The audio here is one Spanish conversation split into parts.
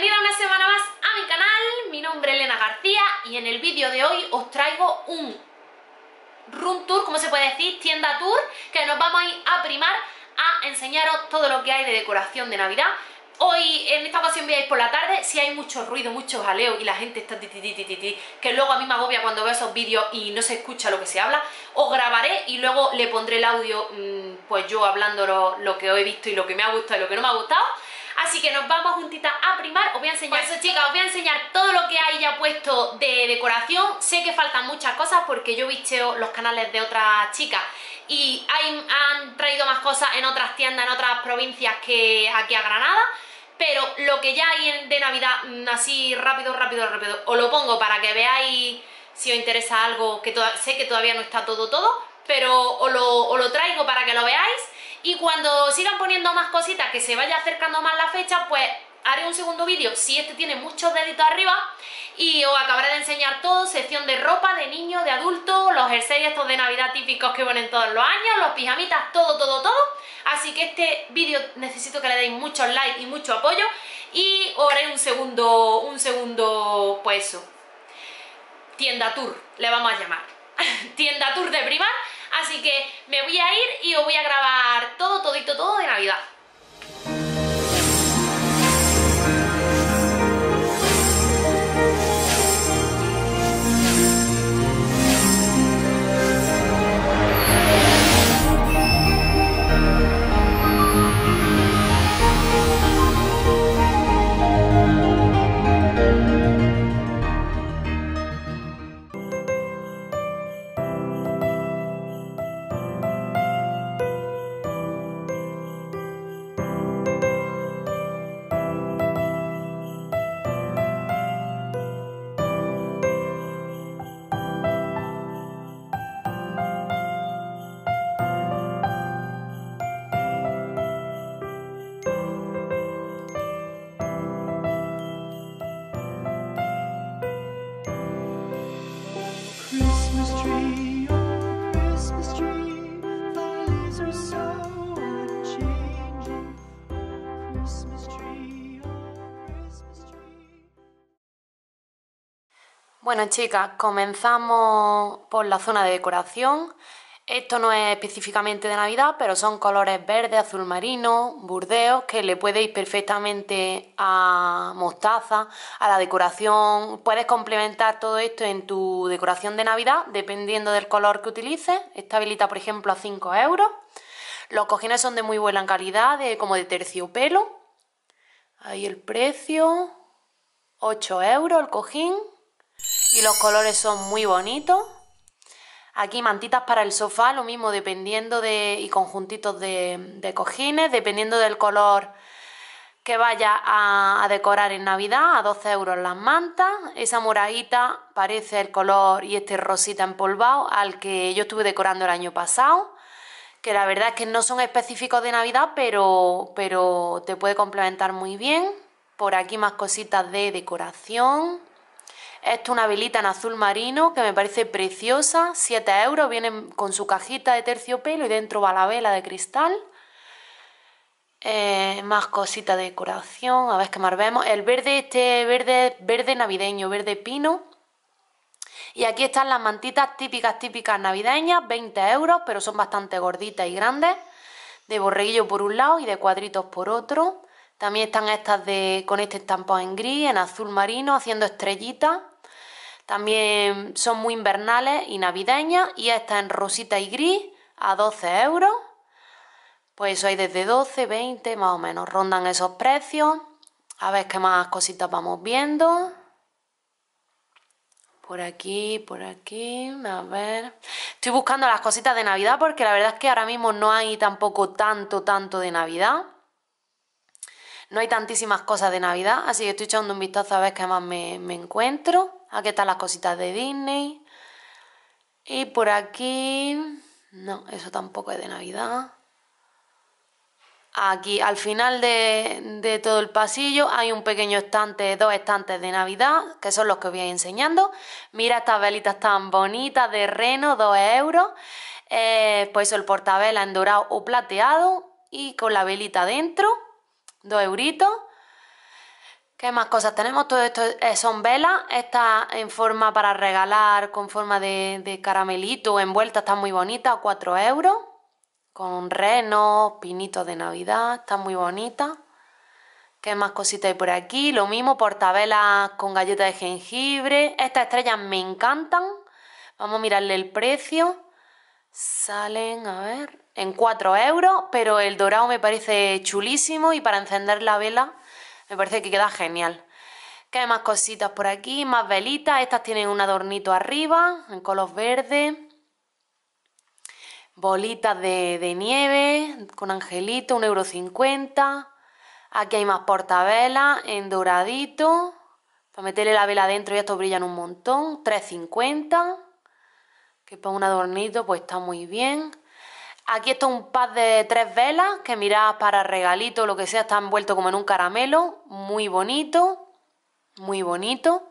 bienvenida una semana más a mi canal, mi nombre es Elena García y en el vídeo de hoy os traigo un room tour, como se puede decir, tienda tour, que nos vamos a ir a primar a enseñaros todo lo que hay de decoración de Navidad. Hoy, en esta ocasión voy por la tarde, si hay mucho ruido, mucho jaleo y la gente está tititititi, que luego a mí me agobia cuando veo esos vídeos y no se escucha lo que se habla, os grabaré y luego le pondré el audio, mm, pues yo hablando lo, que he visto y lo que me ha gustado y lo que no me ha gustado Así que nos vamos juntitas a primar. Os voy a enseñar, pues, chicas, os voy a enseñar todo lo que hay ya puesto de decoración. Sé que faltan muchas cosas porque yo visteo los canales de otras chicas y han traído más cosas en otras tiendas, en otras provincias que aquí a Granada pero lo que ya hay de Navidad, mm, así rápido, rápido, rápido, os lo pongo para que veáis si os interesa algo, que sé que todavía no está todo, todo, pero os lo traigo para que lo veáis y cuando sigan poniendo más cositas, que se vaya acercando más la fecha, pues haré un segundo vídeo si este tiene muchos deditos arriba y os acabaré de enseñar todo, sección de ropa, de niños, de adultos, los jerseys estos de navidad típicos que ponen todos los años, los pijamitas, todo, todo, todo. Así que este vídeo necesito que le deis muchos likes y mucho apoyo y os haré un segundo, un segundo, pues eso, tienda tour, le vamos a llamar, tienda tour de primar así que me voy a ir y os voy a grabar todo, todito, todo de Navidad. Bueno chicas, comenzamos por la zona de decoración. Esto no es específicamente de Navidad, pero son colores verde, azul marino, burdeos, que le puede ir perfectamente a mostaza, a la decoración. Puedes complementar todo esto en tu decoración de Navidad, dependiendo del color que utilices. Esta habilita, por ejemplo, a 5 euros. Los cojines son de muy buena calidad, como de terciopelo. Ahí el precio, 8 euros el cojín y los colores son muy bonitos. Aquí mantitas para el sofá, lo mismo dependiendo de... y conjuntitos de, cojines, dependiendo del color que vaya a, decorar en Navidad, a 12 euros las mantas. Esa moradita parece el color y este rosita empolvado al que yo estuve decorando el año pasado. Que la verdad es que no son específicos de Navidad, pero, pero te puede complementar muy bien. Por aquí más cositas de decoración. Esto es una velita en azul marino que me parece preciosa, 7 euros, viene con su cajita de terciopelo y dentro va la vela de cristal. Eh, más cositas de decoración, a ver qué más vemos. El verde, este verde, verde navideño, verde pino. Y aquí están las mantitas típicas, típicas navideñas, 20 euros, pero son bastante gorditas y grandes. De borreguillo por un lado y de cuadritos por otro. También están estas de con este estampado en gris, en azul marino, haciendo estrellitas. También son muy invernales y navideñas y esta en rosita y gris a 12 euros. Pues eso hay desde 12, 20 más o menos. Rondan esos precios. A ver qué más cositas vamos viendo. Por aquí, por aquí, a ver. Estoy buscando las cositas de Navidad porque la verdad es que ahora mismo no hay tampoco tanto, tanto de Navidad. No hay tantísimas cosas de Navidad, así que estoy echando un vistazo a ver qué más me, me encuentro. Aquí están las cositas de Disney. Y por aquí... No, eso tampoco es de Navidad. Aquí, al final de, todo el pasillo, hay un pequeño estante, dos estantes de Navidad, que son los que os voy a ir enseñando. Mira estas velitas tan bonitas de reno, 2 euros. Eh, pues el portavela en dorado o plateado y con la velita dentro, 2 euritos. ¿Qué más cosas tenemos? Todo esto son velas, está en forma para regalar, con forma de, caramelito, envuelta, está muy bonita, 4 euros, con renos, reno, pinitos de Navidad, está muy bonita. ¿Qué más cositas hay por aquí? Lo mismo, portavelas con galletas de jengibre. Estas estrellas me encantan. Vamos a mirarle el precio. Salen, a ver, en 4 euros, pero el dorado me parece chulísimo y para encender la vela me parece que queda genial. Que hay más cositas por aquí, más velitas. Estas tienen un adornito arriba, en color verde. Bolitas de, de nieve, con angelito, 1,50€. Aquí hay más portavelas en doradito. Para meterle la vela adentro y estos brillan un montón. 3,50. Que para un adornito pues está muy bien. Aquí está un pack de tres velas que mirad para regalito, lo que sea, está envuelto como en un caramelo. Muy bonito, muy bonito.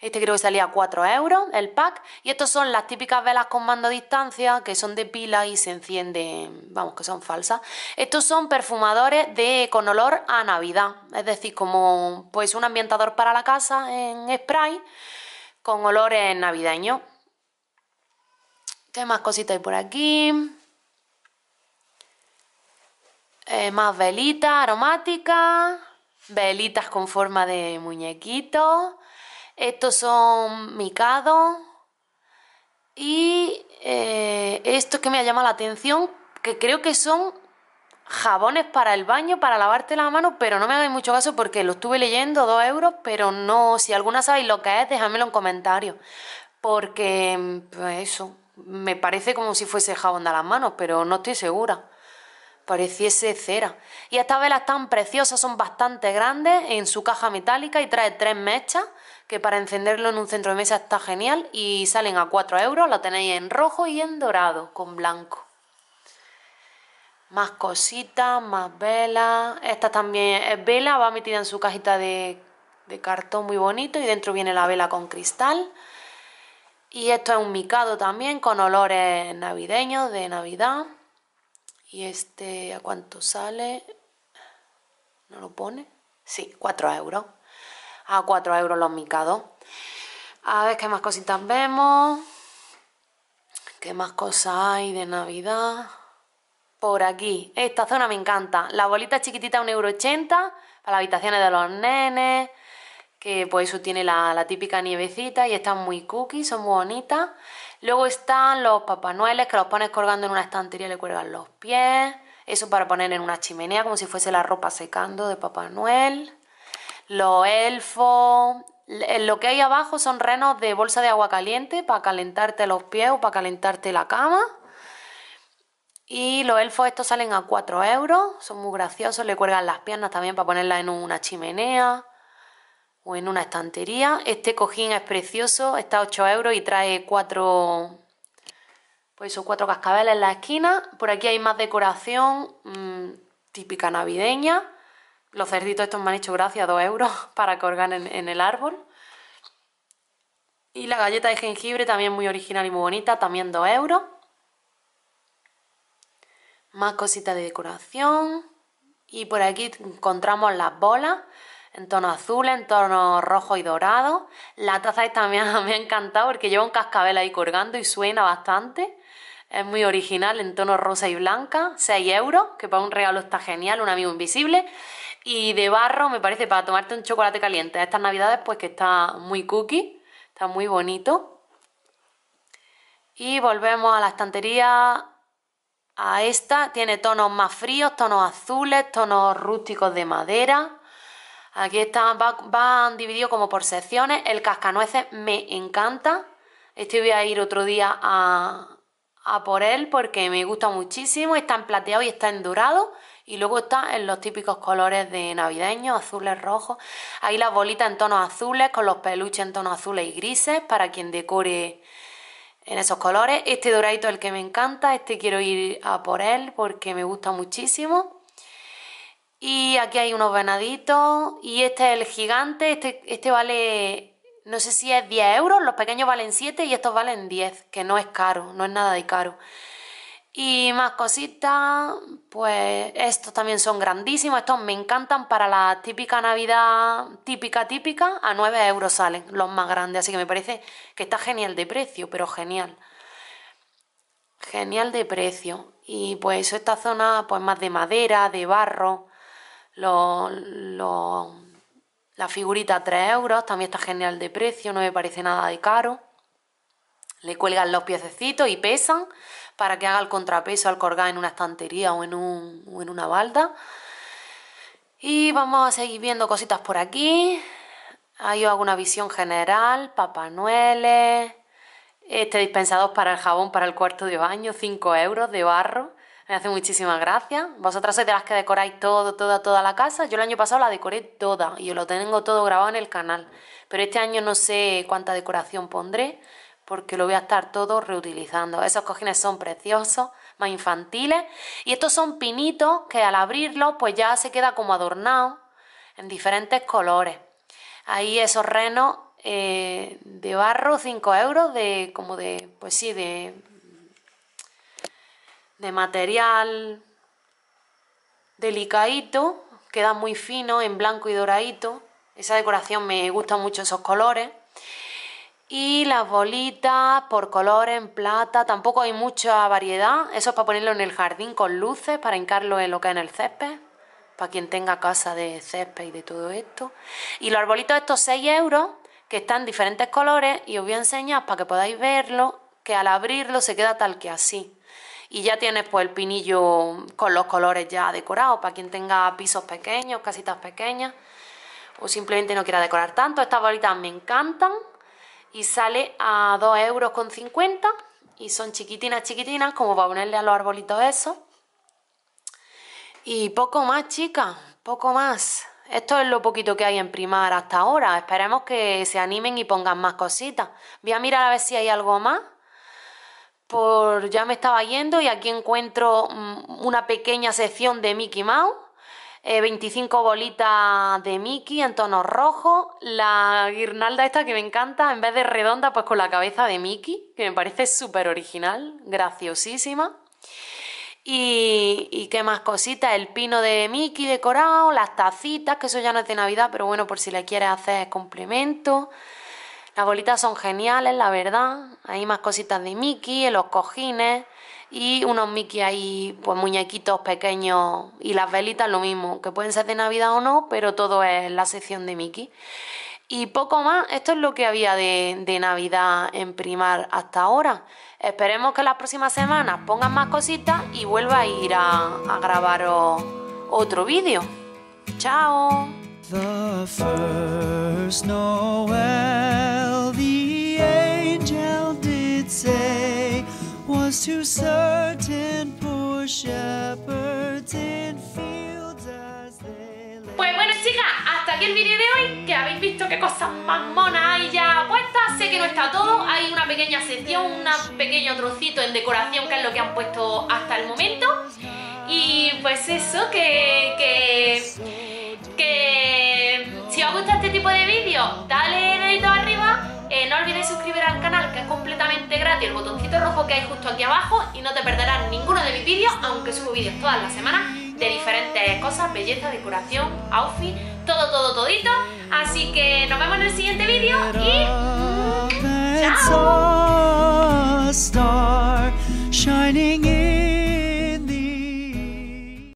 Este creo que salía a 4 euros el pack. Y estos son las típicas velas con mando a distancia que son de pila y se encienden, vamos, que son falsas. Estos son perfumadores de con olor a Navidad. Es decir, como pues un ambientador para la casa en spray con olores navideños. ¿Qué más cositas hay por aquí? Eh, más velitas aromáticas, velitas con forma de muñequito. Estos son micado. Y eh, estos esto que me ha llamado la atención, que creo que son jabones para el baño, para lavarte las manos, pero no me hagáis mucho caso porque lo estuve leyendo, dos euros, pero no, si alguna sabéis lo que es, déjamelo en comentarios. Porque, pues eso, me parece como si fuese jabón de las manos, pero no estoy segura pareciese cera. Y estas velas tan preciosas son bastante grandes en su caja metálica y trae tres mechas, que para encenderlo en un centro de mesa está genial y salen a 4 euros, la tenéis en rojo y en dorado con blanco. Más cositas, más velas. Esta también es vela, va metida en su cajita de, de cartón muy bonito y dentro viene la vela con cristal. Y esto es un micado también con olores navideños de Navidad. Y este, ¿a cuánto sale? ¿No lo pone? Sí, 4 euros. A 4 euros los micados. A ver qué más cositas vemos. ¿Qué más cosas hay de Navidad? Por aquí. Esta zona me encanta. La bolita chiquitita, 1,80€. Para las habitaciones de los nenes que pues eso tiene la, típica nievecita y están muy cookies, son muy bonitas. Luego están los papanueles que los pones colgando en una estantería y le cuelgan los pies. Eso para poner en una chimenea como si fuese la ropa secando de Papá Noel. Los elfos. Lo que hay abajo son renos de bolsa de agua caliente para calentarte los pies o para calentarte la cama. Y los elfos estos salen a 4 euros, son muy graciosos, le cuelgan las piernas también para ponerlas en una chimenea o en una estantería. Este cojín es precioso, está a 8 euros y trae cuatro, pues son cuatro cascabeles en la esquina. Por aquí hay más decoración mm, típica navideña. Los cerditos estos me han hecho gracia, 2 euros para colgar en, en el árbol. Y la galleta de jengibre también muy original y muy bonita, también 2 euros. Más cositas de decoración. Y por aquí encontramos las bolas en tono azul, en tono rojo y dorado. La taza esta me ha, encantado porque lleva un cascabel ahí colgando y suena bastante. Es muy original, en tono rosa y blanca, 6 euros, que para un regalo está genial, un amigo invisible. Y de barro me parece para tomarte un chocolate caliente. Estas navidades pues que está muy cookie, está muy bonito. Y volvemos a la estantería, a esta, tiene tonos más fríos, tonos azules, tonos rústicos de madera. Aquí está, van dividido como por secciones. El cascanueces me encanta. Este voy a ir otro día a, por él porque me gusta muchísimo. Está en plateado y está en dorado. Y luego está en los típicos colores de navideños, azules, rojos. Ahí las bolitas en tonos azules, con los peluches en tonos azules y grises, para quien decore en esos colores. Este doradito es el que me encanta, este quiero ir a por él porque me gusta muchísimo. Y aquí hay unos venaditos. Y este es el gigante. Este, este vale, no sé si es 10 euros. Los pequeños valen 7 y estos valen 10. Que no es caro, no es nada de caro. Y más cositas, pues estos también son grandísimos, estos me encantan para la típica Navidad, típica, típica, a 9 euros salen los más grandes, así que me parece que está genial de precio, pero genial. Genial de precio. Y pues esta zona, pues más de madera, de barro, la figurita 3 euros, también está genial de precio, no me parece nada de caro. Le cuelgan los piececitos y pesan para que haga el contrapeso al colgar en una estantería o en, en una balda. Y vamos a seguir viendo cositas por aquí. Hay alguna visión general, Papá Noel, este dispensador para el jabón para el cuarto de baño, 5 euros de barro. Me hace muchísimas gracias. Vosotras sois de las que decoráis todo, toda, toda la casa. Yo el año pasado la decoré toda y lo tengo todo grabado en el canal. Pero este año no sé cuánta decoración pondré porque lo voy a estar todo reutilizando. Esos cojines son preciosos, más infantiles. Y estos son pinitos que al abrirlos pues ya se queda como adornado en diferentes colores. Ahí esos renos eh, de barro, 5 euros, de como de, pues sí, de de material delicadito, queda muy fino en blanco y doradito. Esa decoración me gusta mucho esos colores. Y las bolitas por color en plata, tampoco hay mucha variedad. Eso es para ponerlo en el jardín con luces, para hincarlo en lo que es en el césped, para quien tenga casa de césped y de todo esto. Y los arbolitos estos 6 euros, que están diferentes colores, y os voy a enseñar para que podáis verlo, que al abrirlo se queda tal que así y ya tienes pues el pinillo con los colores ya decorados para quien tenga pisos pequeños, casitas pequeñas o simplemente no quiera decorar tanto. Estas bolitas me encantan y sale a 2,50 euros y son chiquitinas, chiquitinas como para ponerle a los arbolitos eso Y poco más, chicas, poco más. Esto es lo poquito que hay en primar hasta ahora. Esperemos que se animen y pongan más cositas. Voy a mirar a ver si hay algo más por ya me estaba yendo y aquí encuentro mm, una pequeña sección de Mickey Mouse, 25 eh, bolitas de Mickey en tono rojo la guirnalda esta que me encanta, en vez de redonda pues con la cabeza de Mickey, que me parece súper original, graciosísima. Y, y, qué más cositas, el pino de Mickey decorado, las tacitas, que eso ya no es de Navidad, pero bueno, por si le quieres hacer complemento. Las bolitas son geniales, la verdad. Hay más cositas de Mickey, en los cojines y unos Mickey ahí, pues muñequitos pequeños. Y las velitas lo mismo, que pueden ser de Navidad o no, pero todo es la sección de Mickey. Y poco más, esto es lo que había de, Navidad en primar hasta ahora. Esperemos que las próximas semanas pongan más cositas y vuelva a ir a, a grabaros otro vídeo. ¡Chao! Pues bueno chicas, hasta aquí el vídeo de hoy, que habéis visto qué cosas más monas hay ya puestas, sé que no está todo, hay una pequeña sección, un pequeño trocito en decoración que es lo que han puesto hasta el momento. Y pues eso, que, que, que si os gusta este tipo de vídeos, dad y suscribir al canal que es completamente gratis el botoncito rojo que hay justo aquí abajo y no te perderás ninguno de mis vídeos, aunque subo vídeos todas las semanas de diferentes cosas, belleza, decoración, outfit, todo, todo, todito. Así que nos vemos en el siguiente vídeo y... ¡Chao!